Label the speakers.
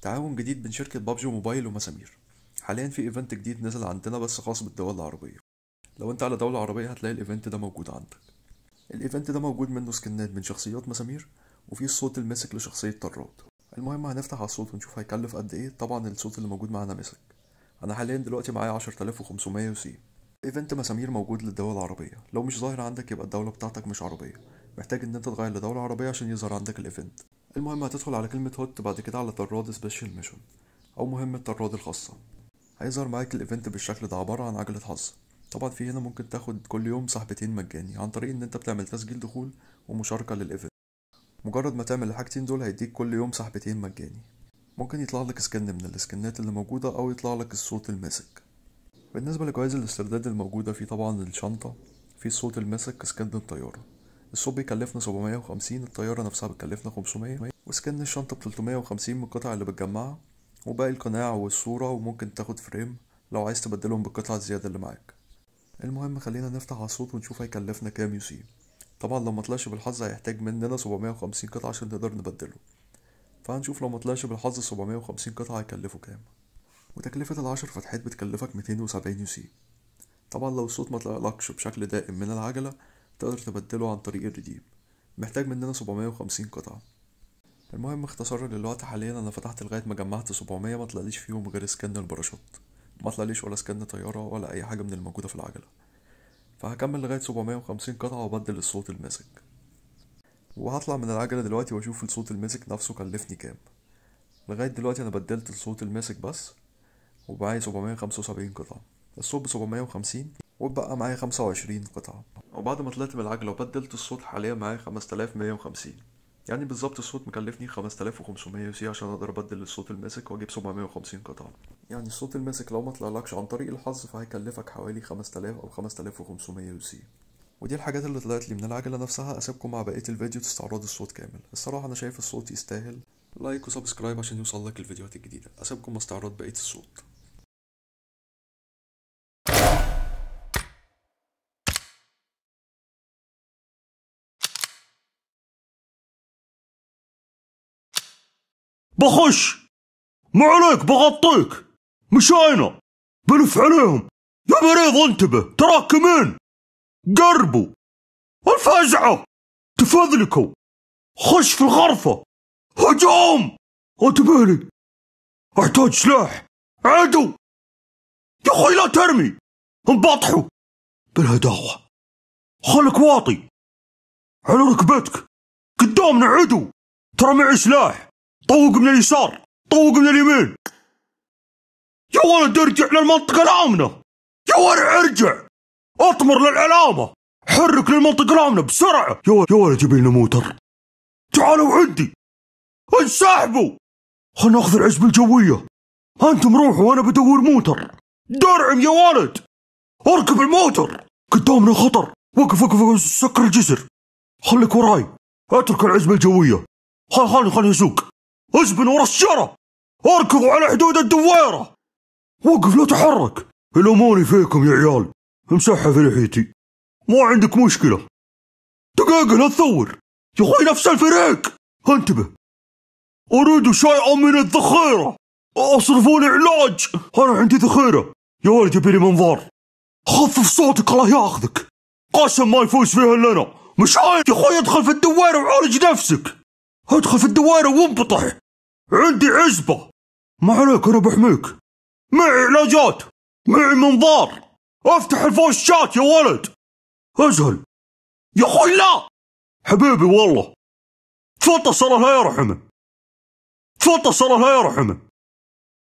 Speaker 1: تعاون جديد بين شركة بابجي موبايل ومسامير حاليا في ايفنت جديد نزل عندنا بس خاص بالدول العربية لو انت على دولة عربية هتلاقي الايفنت ده موجود عندك الايفنت ده موجود منه سكنات من شخصيات مسامير وفي الصوت المسك لشخصية طراد المهم هنفتح على الصوت ونشوف هيكلف قد ايه طبعا الصوت اللي موجود معانا مسك انا حاليا دلوقتي معايا 10500 سي ايفنت مسامير موجود للدول العربية لو مش ظاهر عندك يبقى الدولة بتاعتك مش عربية محتاج ان انت تغير لدولة عربية عشان يظهر عندك الايفنت المهم هتدخل على كلمة هوت بعد كده على طراد سبيشال ميشن أو مهمة طراد الخاصة هيظهر معاك الإيفنت بالشكل ده عبارة عن عجلة حظ طبعا في هنا ممكن تاخد كل يوم صاحبتين مجاني عن طريق إن أنت بتعمل تسجيل دخول ومشاركة للإيفنت مجرد ما تعمل الحاجتين دول هيديك كل يوم صاحبتين مجاني ممكن يطلع لك سكن من السكنات اللي موجودة أو يطلع لك الصوت الماسك بالنسبة لجوائز الاسترداد الموجودة في طبعا الشنطة في صوت الماسك سكن الطيارة الصوب بيكلفنا 750 الطيارة نفسها بتكلفنا 500 وسكن الشنطة ب 350 من القطع اللي بتجمعها وباقي القناع والصورة وممكن تاخد فريم لو عايز تبدلهم بالقطعة الزيادة اللي معاك المهم خلينا نفتح على الصوت ونشوف هيكلفنا كام يو سي طبعا لو مطلعش بالحظ هيحتاج مننا 750 قطعة عشان نقدر نبدله فهنشوف لو مطلعش بالحظ 750 قطعة هيكلفوا كام وتكلفة العشر فتحات بتكلفك 270 يو سي طبعا لو الصوت طلعلكش بشكل دائم من العجلة تقدر تبدله عن طريق الريديم محتاج مننا 750 قطعة المهم اختصارا للوقت حاليا انا فتحت لغاية ما جمعت 700 ما طلعليش فيهم غير سكان الباراشوت ما طلعليش ولا سكان طيارة ولا اي حاجة من الموجودة في العجلة فهكمل لغاية 750 قطعة وبدل الصوت الماسك وهطلع من العجلة دلوقتي واشوف الصوت الماسك نفسه كلفني كام لغاية دلوقتي انا بدلت الصوت الماسك بس وبعايز 775 قطعة الصوت ب 750 وبقى معايا خمسة وعشرين قطعة وبعد ما طلعت من العجلة وبدلت الصوت حاليا معايا 5150 مية وخمسين يعني بالظبط الصوت مكلفني 5500 سي عشان اقدر ابدل الصوت الماسك واجيب 750 قطعه يعني الصوت الماسك لو ما طلعلكش عن طريق الحظ فهيكلفك حوالي 5000 او 5500 سي ودي الحاجات اللي طلعت لي من العجله نفسها اسيبكم مع بقيه الفيديو تستعرض الصوت كامل الصراحه انا شايف الصوت يستاهل لايك وسبسكرايب عشان يوصل لك الفيديوهات الجديده اسيبكم استعراض بقيه الصوت
Speaker 2: بخش ما عليك بغطيك مش انا بلف عليهم يا مريض انتبه تراك مين قربوا الفزعة
Speaker 3: تفذلكوا خش في الغرفة هجوم انتبه لي احتاج سلاح عدو يا اخوي لا ترمي انبطحوا بالهداوة خلك واطي
Speaker 2: على ركبتك قدامنا عدو ترى معي سلاح طوق من اليسار طوق من اليمين يا ولد ارجع للمنطقة الآمنة يا ولد ارجع اطمر للعلامة حرك للمنطقة الآمنة بسرعة يا ولد يا ولد جيب لنا موتر تعالوا عندي انسحبوا خلنا ناخذ العزبة الجوية انتم روحوا وانا بدور موتر درعم يا ولد اركب الموتر قدامنا خطر وقف وقف سكر الجسر خليك وراي اترك العزبة الجوية خل خلني خلني اسوق اسبن ورا الشرة اركض على حدود الدويرة وقف لا تحرك الاماني فيكم يا عيال مسحة في لحيتي ما عندك مشكلة دقيقة لا تثور يا اخوي نفس الفريق انتبه اريد شيئا من الذخيرة اصرفوا لي علاج انا عندي ذخيرة يا ولد يبي لي منظار خفف صوتك الله ياخذك قسم ما يفوز فيها الا انا مش عايز يا اخوي ادخل في الدويرة وعالج نفسك ادخل في الدوائر وانبطح عندي عزبة ما عليك انا بحميك معي علاجات معي منظار افتح الفوشات يا ولد ازهل يا اخوي لا
Speaker 3: حبيبي والله فطس الله لا يرحمه فطس الله لا يرحمه